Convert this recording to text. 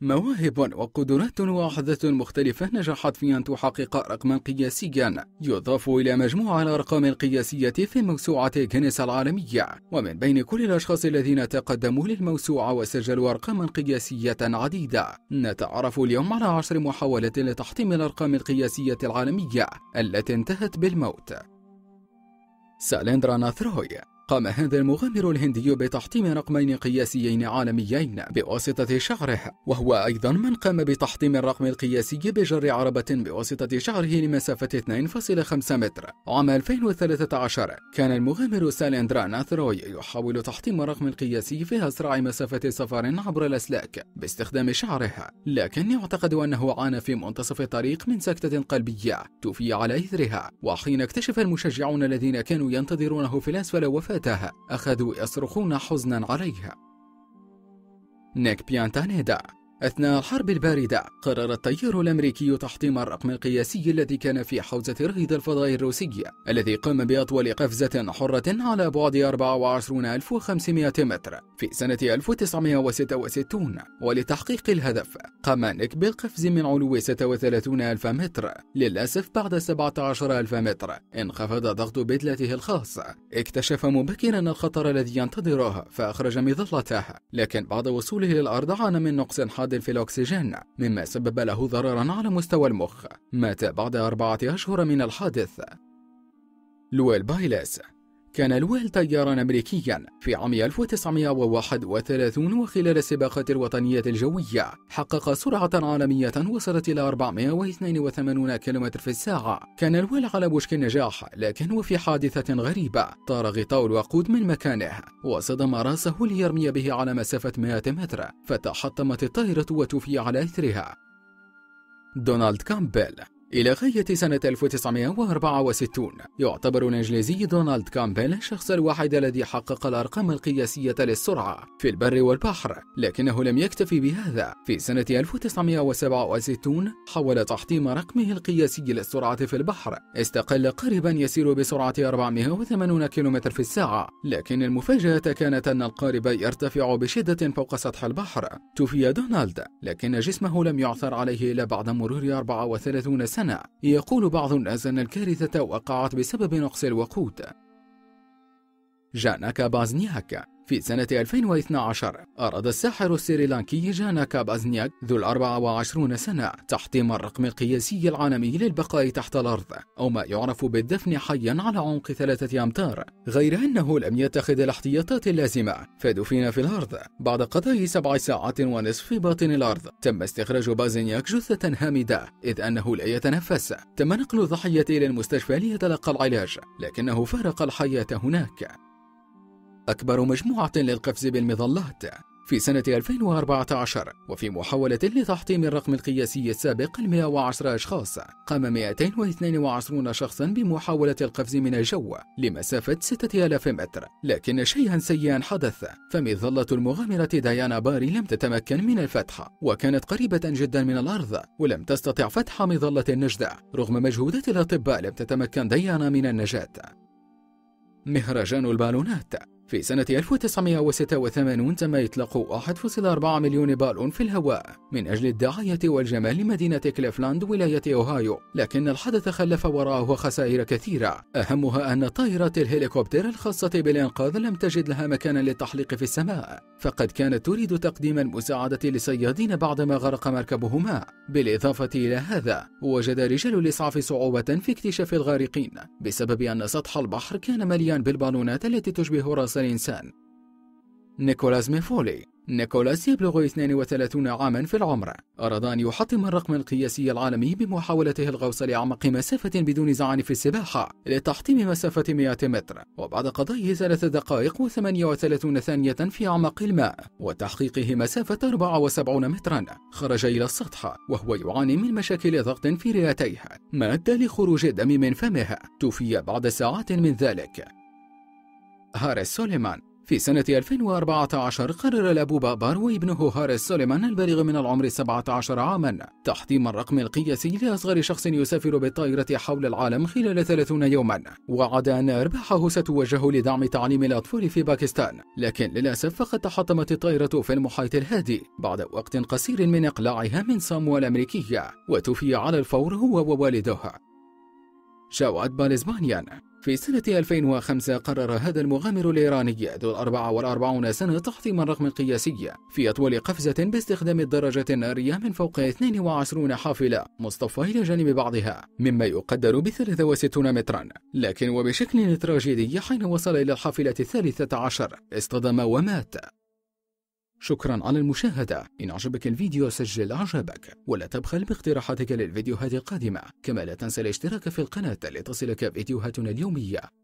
مواهب وقدرات وعهدة مختلفة نجحت في أن تحقق رقما قياسيا يضاف إلى مجموعة الأرقام القياسية في موسوعة غينيس العالمية ومن بين كل الأشخاص الذين تقدموا للموسوعة وسجلوا أرقاما قياسية عديدة نتعرف اليوم على عشر محاولات لتحطيم الأرقام القياسية العالمية التي انتهت بالموت ساليندرا ناثروي قام هذا المغامر الهندي بتحطيم رقمين قياسيين عالميين بواسطة شعره وهو أيضا من قام بتحطيم الرقم القياسي بجر عربة بواسطة شعره لمسافة 2.5 متر عام 2013 كان المغامر ساليندرا ناثروي يحاول تحطيم الرقم القياسي في أسرع مسافة سفر عبر الأسلاك باستخدام شعره لكن يعتقد أنه عانى في منتصف الطريق من سكتة قلبية توفي على إثرها وحين اكتشف المشجعون الذين كانوا ينتظرونه في الأسفل وفاة وفتاها أخذوا يصرخون حزنا عليها نيك بيانتانيدا أثناء الحرب الباردة قرر التيار الأمريكي تحطيم الرقم القياسي الذي كان في حوزة رائد الفضاء الروسي الذي قام بأطول قفزة حرة على بعد 24500 متر في سنة 1966 ولتحقيق الهدف قام نيك بالقفز من علو 36000 متر للأسف بعد 17000 متر انخفض ضغط بدلته الخاصة اكتشف مبكرا الخطر الذي ينتظره فأخرج مظلته لكن بعد وصوله للأرض عانى من نقص حاد في الأكسجين مما سبب له ضررا على مستوى المخ مات بعد أربعة أشهر من الحادث لويل بايلس كان الويل طيارا أمريكيا في عام 1931 وخلال السباقات الوطنية الجوية حقق سرعة عالمية وصلت إلى 482 كم في الساعة كان الويل على وشك النجاح لكن وفي حادثة غريبة طار غطاء الوقود من مكانه وصدم راسه ليرمي به على مسافة 100 متر فتحطمت الطائرة وتوفي على إثرها دونالد كامبل إلى غاية سنة 1964 يعتبر الإنجليزي دونالد كامبل الشخص الوحيد الذي حقق الأرقام القياسية للسرعة في البر والبحر لكنه لم يكتفي بهذا في سنة 1967 حاول تحطيم رقمه القياسي للسرعة في البحر استقل قريبا يسير بسرعة 480 كم في الساعة لكن المفاجأة كانت أن القارب يرتفع بشدة فوق سطح البحر توفي دونالد لكن جسمه لم يعثر عليه إلا بعد مرور 34 سنة المنع يقول بعض الناس أن الكارثة وقعت بسبب نقص الوقود جاناكا بازنياك في سنة 2012 أراد الساحر السريلانكي جاناكا بازنياك ذو الأربع وعشرون سنة تحطيم الرقم القياسي العالمي للبقاء تحت الأرض أو ما يعرف بالدفن حيا على عمق ثلاثة أمتار غير أنه لم يتخذ الاحتياطات اللازمة فدفن في الأرض بعد قضاء سبع ساعات ونصف في باطن الأرض تم استخراج بازنياك جثة هامدة إذ أنه لا يتنفس تم نقل الضحية إلى المستشفى ليتلقى العلاج لكنه فارق الحياة هناك أكبر مجموعة للقفز بالمظلات في سنة 2014 وفي محاولة لتحطيم الرقم القياسي السابق 110 أشخاص قام 222 شخصا بمحاولة القفز من الجو لمسافة 6000 متر لكن شيئا سيئا حدث فمظلة المغامرة ديانا باري لم تتمكن من الفتح وكانت قريبة جدا من الأرض ولم تستطع فتح مظلة النجدة رغم مجهودات الأطباء لم تتمكن ديانا من النجاة مهرجان البالونات في سنة 1986 تم إطلاق 1.4 مليون بالون في الهواء من أجل الدعاية والجمال لمدينة كليفلاند ولاية أوهايو لكن الحدث خلف وراءه خسائر كثيرة أهمها أن طائرة الهليكوبتر الخاصة بالإنقاذ لم تجد لها مكانا للتحليق في السماء فقد كانت تريد تقديم المساعدة لصيادين بعدما غرق مركبهما بالإضافة إلى هذا وجد رجال الإسعاف صعوبة في اكتشاف الغارقين بسبب أن سطح البحر كان مليان بالبالونات التي تشبه رأس شخص إنسان نيكولاس ميفولي نيكولاس يبلغ 32 عاما في العمر أراد أن يحطم الرقم القياسي العالمي بمحاولته الغوص لأعمق مسافة بدون زعان في السباحة لتحطيم مسافة 100 متر وبعد قضائه ثلاث دقائق و38 ثانية في أعماق الماء وتحقيقه مسافة 74 مترا خرج إلى السطح وهو يعاني من مشاكل ضغط في رئتيه ما أدى لخروج الدم من فمه توفي بعد ساعات من ذلك هارس سوليمان في سنة 2014 قرر الأب بابار وابنه هارس سوليمان البالغ من العمر 17 عاما تحطيم الرقم القياسي لأصغر شخص يسافر بالطائرة حول العالم خلال 30 يوما وعد أن أرباحه ستوجه لدعم تعليم الأطفال في باكستان لكن للأسف فقد تحطمت الطائرة في المحيط الهادي بعد وقت قصير من إقلاعها من ساموا الأمريكية وتوفي على الفور هو ووالده شاوت باليزبانيان في سنة 2005 قرر هذا المغامر الإيراني ذو الأربعة والأربعون سنة تحطيم الرقم القياسي في أطول قفزة باستخدام الدرجة النارية من فوق 22 حافلة مصطفى إلى جانب بعضها مما يقدر ب 63 مترا لكن وبشكل تراجيدي حين وصل إلى الحافلة الثالثة عشر اصطدم ومات شكرا على المشاهدة إن أعجبك الفيديو سجل أعجابك ولا تبخل باقتراحاتك للفيديوهات القادمة كما لا تنسى الاشتراك في القناة لتصلك فيديوهاتنا اليومية